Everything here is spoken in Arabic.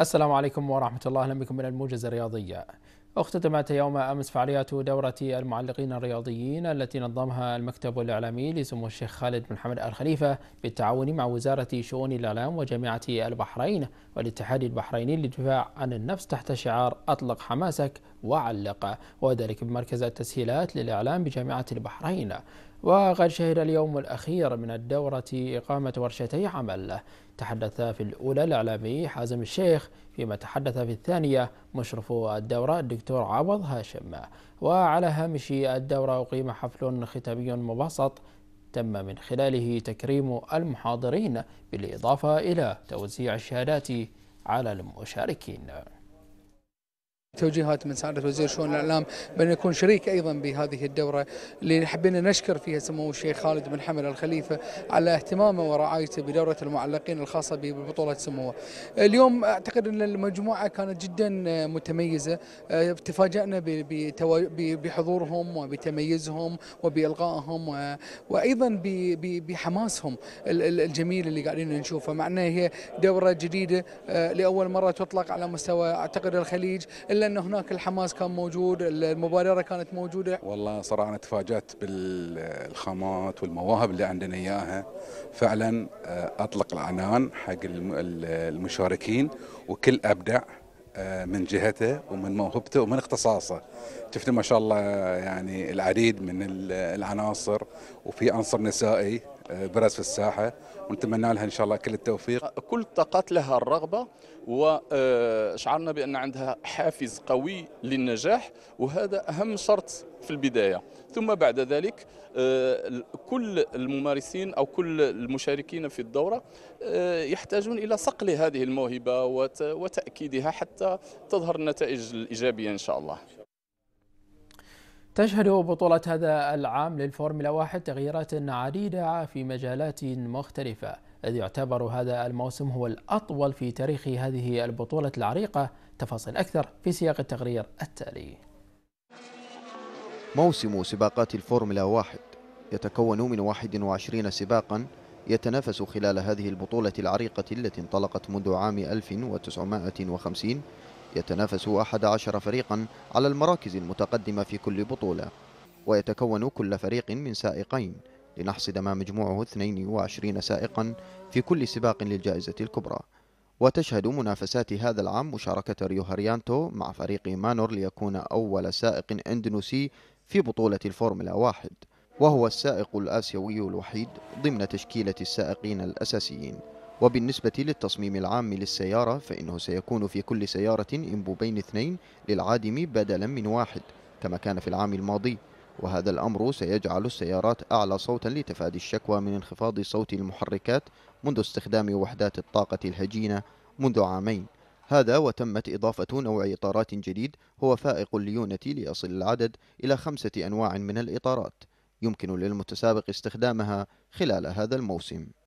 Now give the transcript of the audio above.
السلام عليكم ورحمة الله أهلا بكم من الموجز الرياضية اختتمت يوم أمس فعاليات دورة المعلقين الرياضيين التي نظمها المكتب الإعلامي لسمو الشيخ خالد بن حمد آل خليفة بالتعاون مع وزارة شؤون الإعلام وجامعة البحرين والاتحاد البحريني للدفاع عن النفس تحت شعار أطلق حماسك وعلق وذلك بمركز التسهيلات للإعلام بجامعة البحرين وقد شهد اليوم الأخير من الدورة إقامة ورشتي عمل تحدث في الأولى الإعلامي حازم الشيخ فيما تحدث في الثانية مشرف الدورة الدكتور عوض هاشم وعلى هامش الدورة أقيم حفل ختامي مبسط تم من خلاله تكريم المحاضرين بالإضافة إلى توزيع الشهادات على المشاركين توجيهات من سعاده وزير شؤون الاعلام بان يكون شريك ايضا بهذه الدوره اللي حبينا نشكر فيها سمو الشيخ خالد بن حمد الخليفه على اهتمامه ورعايته بدوره المعلقين الخاصه ببطوله سموه. اليوم اعتقد ان المجموعه كانت جدا متميزه تفاجانا بحضورهم وبتميزهم وبالغائهم وايضا بحماسهم الجميل اللي قاعدين نشوفه مع انها هي دوره جديده آه، لاول مره تطلق على مستوى اعتقد الخليج الا ان هناك الحماس كان موجود المبادره كانت موجوده والله صراحه انا تفاجات بالخامات والمواهب اللي عندنا اياها فعلا آه، اطلق العنان حق المشاركين وكل ابدع آه، من جهته ومن موهبته ومن اختصاصه شفنا ما شاء الله يعني العديد من العناصر وفي عنصر نسائي برز في الساحه ونتمنى لها ان شاء الله كل التوفيق. كل طاقات لها الرغبه وشعرنا آه، بان عندها حافز قوي للنجاح وهذا اهم شرط في البدايه ثم بعد ذلك آه، كل الممارسين او كل المشاركين في الدوره آه، يحتاجون الى صقل هذه الموهبه وتاكيدها حتى تظهر النتائج الايجابيه ان شاء الله. تشهد بطولة هذا العام للفورمولا واحد تغييرات عديدة في مجالات مختلفة إذ يعتبر هذا الموسم هو الأطول في تاريخ هذه البطولة العريقة تفاصيل أكثر في سياق التقرير التالي موسم سباقات الفورمولا واحد يتكون من 21 سباقا يتنافس خلال هذه البطولة العريقة التي انطلقت منذ عام 1950 يتنافس 11 فريقا على المراكز المتقدمة في كل بطولة ويتكون كل فريق من سائقين لنحصد ما مجموعه 22 سائقا في كل سباق للجائزة الكبرى وتشهد منافسات هذا العام مشاركة ريو هاريانتو مع فريق مانور ليكون أول سائق إندونيسي في بطولة الفورمولا واحد وهو السائق الآسيوي الوحيد ضمن تشكيلة السائقين الأساسيين وبالنسبة للتصميم العام للسيارة فإنه سيكون في كل سيارة إنبوبين اثنين للعادم بدلا من واحد كما كان في العام الماضي وهذا الأمر سيجعل السيارات أعلى صوتا لتفادي الشكوى من انخفاض صوت المحركات منذ استخدام وحدات الطاقة الهجينة منذ عامين هذا وتمت إضافة نوع إطارات جديد هو فائق الليونة ليصل العدد إلى خمسة أنواع من الإطارات يمكن للمتسابق استخدامها خلال هذا الموسم